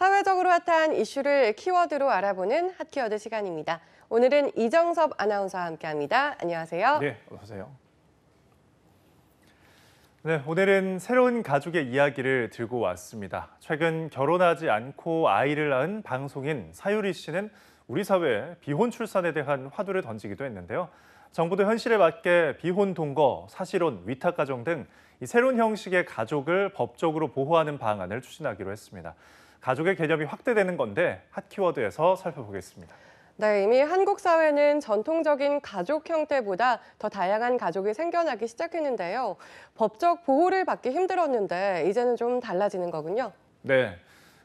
사회적으로 핫한 이슈를 키워드로 알아보는 핫키워드 시간입니다. 오늘은 이정섭 아나운서와 함께합니다. 안녕하세요. 네, 어서 오세요. 네, 오늘은 새로운 가족의 이야기를 들고 왔습니다. 최근 결혼하지 않고 아이를 낳은 방송인 사유리 씨는 우리 사회에 비혼 출산에 대한 화두를 던지기도 했는데요. 정부도 현실에 맞게 비혼 동거, 사실혼, 위탁 가정 등 새로운 형식의 가족을 법적으로 보호하는 방안을 추진하기로 했습니다. 가족의 개념이 확대되는 건데 핫 키워드에서 살펴보겠습니다. 네, 이미 한국 사회는 전통적인 가족 형태보다 더 다양한 가족이 생겨나기 시작했는데요. 법적 보호를 받기 힘들었는데 이제는 좀 달라지는 거군요. 네.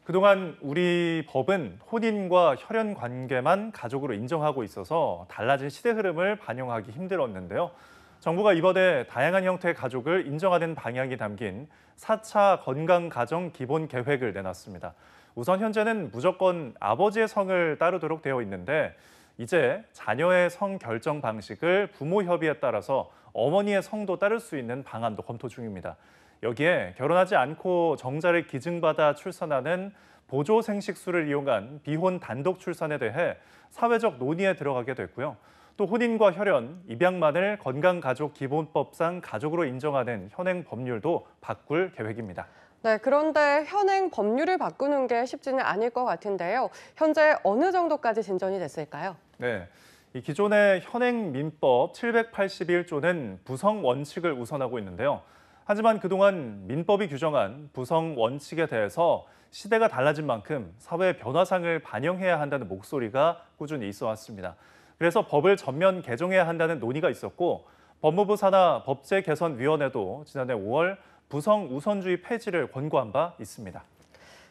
그동안 우리 법은 혼인과 혈연 관계만 가족으로 인정하고 있어서 달라진 시대 흐름을 반영하기 힘들었는데요. 정부가 이번에 다양한 형태의 가족을 인정하는 방향이 담긴 4차 건강가정 기본 계획을 내놨습니다. 우선 현재는 무조건 아버지의 성을 따르도록 되어 있는데 이제 자녀의 성 결정 방식을 부모 협의에 따라서 어머니의 성도 따를 수 있는 방안도 검토 중입니다. 여기에 결혼하지 않고 정자를 기증받아 출산하는 보조 생식수를 이용한 비혼 단독 출산에 대해 사회적 논의에 들어가게 됐고요. 또 혼인과 혈연, 입양만을 건강가족기본법상 가족으로 인정하는 현행 법률도 바꿀 계획입니다. 네, 그런데 현행 법률을 바꾸는 게 쉽지는 않을 것 같은데요. 현재 어느 정도까지 진전이 됐을까요? 네. 이 기존의 현행 민법 781조는 부성 원칙을 우선하고 있는데요. 하지만 그동안 민법이 규정한 부성 원칙에 대해서 시대가 달라진 만큼 사회 변화상을 반영해야 한다는 목소리가 꾸준히 있어 왔습니다. 그래서 법을 전면 개정해야 한다는 논의가 있었고 법무부 산하 법제개선위원회도 지난해 5월 부성 우선주의 폐지를 권고한 바 있습니다.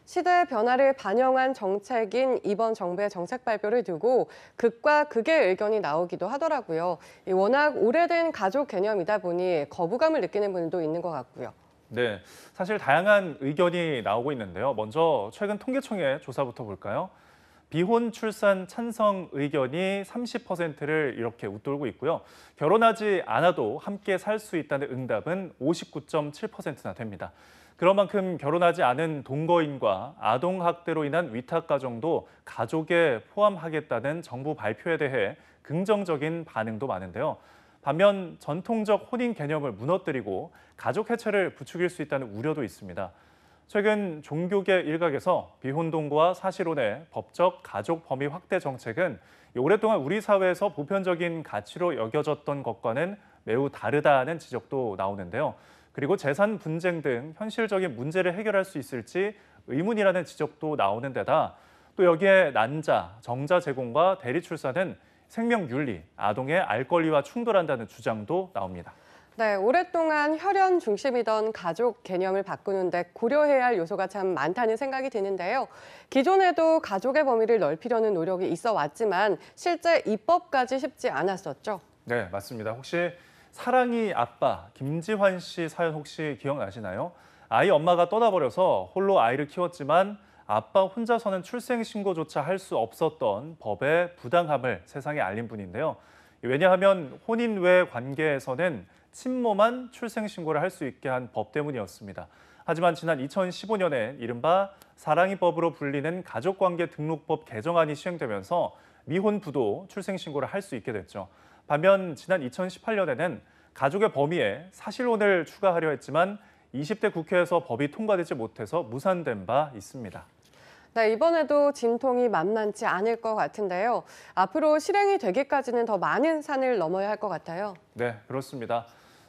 시대의 변화를 반영한 정책인 이번 정부의 정책 발표를 두고 극과 극의 의견이 나오기도 하더라고요. 워낙 오래된 가족 개념이다 보니 거부감을 느끼는 분도 있는 것 같고요. 네, 사실 다양한 의견이 나오고 있는데요. 먼저 최근 통계청의 조사부터 볼까요? 비혼 출산 찬성 의견이 30%를 이렇게 웃돌고 있고요. 결혼하지 않아도 함께 살 수 있다는 응답은 59.7%나 됩니다. 그런 만큼 결혼하지 않은 동거인과 아동학대로 인한 위탁가정도 가족에 포함하겠다는 정부 발표에 대해 긍정적인 반응도 많은데요. 반면 전통적 혼인 개념을 무너뜨리고 가족 해체를 부추길 수 있다는 우려도 있습니다. 최근 종교계 일각에서 비혼동과 사실혼의 법적 가족 범위 확대 정책은 오랫동안 우리 사회에서 보편적인 가치로 여겨졌던 것과는 매우 다르다는 지적도 나오는데요. 그리고 재산 분쟁 등 현실적인 문제를 해결할 수 있을지 의문이라는 지적도 나오는 데다 또 여기에 난자, 정자 제공과 대리 출산은 생명 윤리, 아동의 알 권리와 충돌한다는 주장도 나옵니다. 네, 오랫동안 혈연 중심이던 가족 개념을 바꾸는데 고려해야 할 요소가 참 많다는 생각이 드는데요. 기존에도 가족의 범위를 넓히려는 노력이 있어 왔지만 실제 입법까지 쉽지 않았었죠. 네, 맞습니다. 혹시 사랑이 아빠 김지환 씨 사연 혹시 기억나시나요? 아이 엄마가 떠나버려서 홀로 아이를 키웠지만 아빠 혼자서는 출생신고조차 할 수 없었던 법의 부당함을 세상에 알린 분인데요. 왜냐하면 혼인 외 관계에서는 친모만 출생신고를 할 수 있게 한 법 때문이었습니다. 하지만 지난 2015년에 이른바 사랑이법으로 불리는 가족관계 등록법 개정안이 시행되면서 미혼 부도 출생신고를 할 수 있게 됐죠. 반면 지난 2018년에는 가족의 범위에 사실혼을 추가하려 했지만 20대 국회에서 법이 통과되지 못해서 무산된 바 있습니다. 네, 이번에도 진통이 만만치 않을 것 같은데요. 앞으로 실행이 되기까지는 더 많은 산을 넘어야 할 것 같아요. 네, 그렇습니다.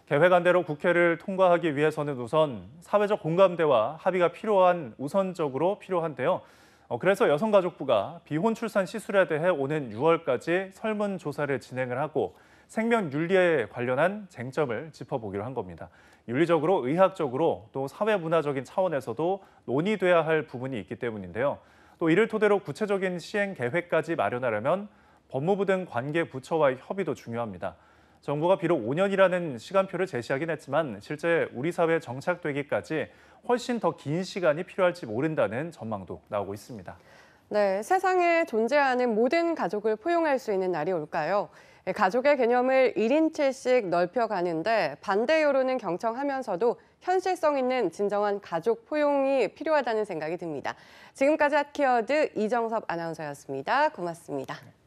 계획안대로 국회를 통과하기 위해서는 우선 사회적 공감대와 합의가 필요한 우선적으로 필요한데요. 어, 그래서 여성가족부가 비혼 출산 시술에 대해 오는 6월까지 설문조사를 진행을 하고 생명윤리에 관련한 쟁점을 짚어보기로 한 겁니다. 윤리적으로, 의학적으로, 또 사회문화적인 차원에서도 논의돼야 할 부분이 있기 때문인데요. 또 이를 토대로 구체적인 시행 계획까지 마련하려면 법무부 등 관계 부처와의 협의도 중요합니다. 정부가 비록 5년이라는 시간표를 제시하긴 했지만 실제 우리 사회에 정착되기까지 훨씬 더 긴 시간이 필요할지 모른다는 전망도 나오고 있습니다. 네, 세상에 존재하는 모든 가족을 포용할 수 있는 날이 올까요? 예, 가족의 개념을 1인체씩 넓혀가는데 반대 여론은 경청하면서도 현실성 있는 진정한 가족 포용이 필요하다는 생각이 듭니다. 지금까지 핫키워드 이정섭 아나운서였습니다. 고맙습니다. 네.